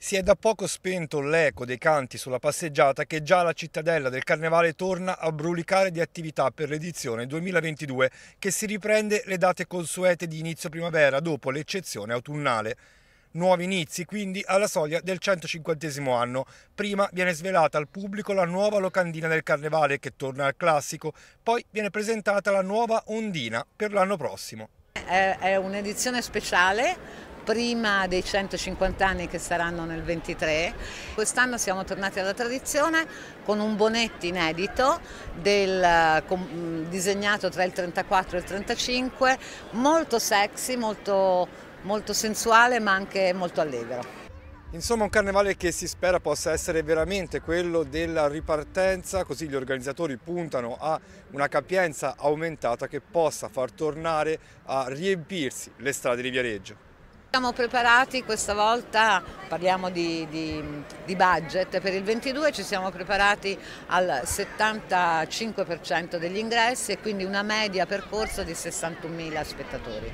Si è da poco spento l'eco dei canti sulla passeggiata che già la cittadella del Carnevale torna a brulicare di attività per l'edizione 2022 che si riprende le date consuete di inizio primavera dopo l'eccezione autunnale. Nuovi inizi quindi alla soglia del 150 anno. Prima viene svelata al pubblico la nuova locandina del Carnevale che torna al classico, poi viene presentata la nuova ondina per l'anno prossimo. È un'edizione speciale prima dei 150 anni che saranno nel 23. Quest'anno siamo tornati alla tradizione con un bonetto inedito del, eh, con, mm, disegnato tra il 34 e il 35, molto sexy, molto, molto sensuale ma anche molto allegro. Insomma un carnevale che si spera possa essere veramente quello della ripartenza, così gli organizzatori puntano a una capienza aumentata che possa far tornare a riempirsi le strade di Viareggio. Siamo preparati questa volta, parliamo di, di, di, budget, per il 22 ci siamo preparati al 75% degli ingressi e quindi una media per di 61.000 spettatori.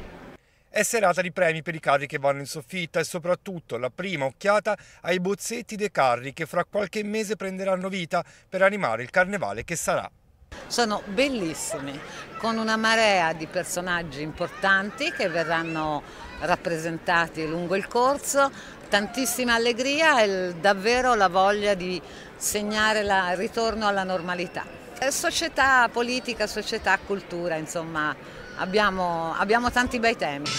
È serata di premi per i carri che vanno in soffitta e soprattutto la prima occhiata ai bozzetti dei carri che fra qualche mese prenderanno vita per animare il carnevale che sarà sono bellissimi, con una marea di personaggi importanti che verranno rappresentati lungo il corso, tantissima allegria e davvero la voglia di segnare il ritorno alla normalità. Eh, società politica, società cultura, insomma abbiamo, abbiamo tanti bei temi.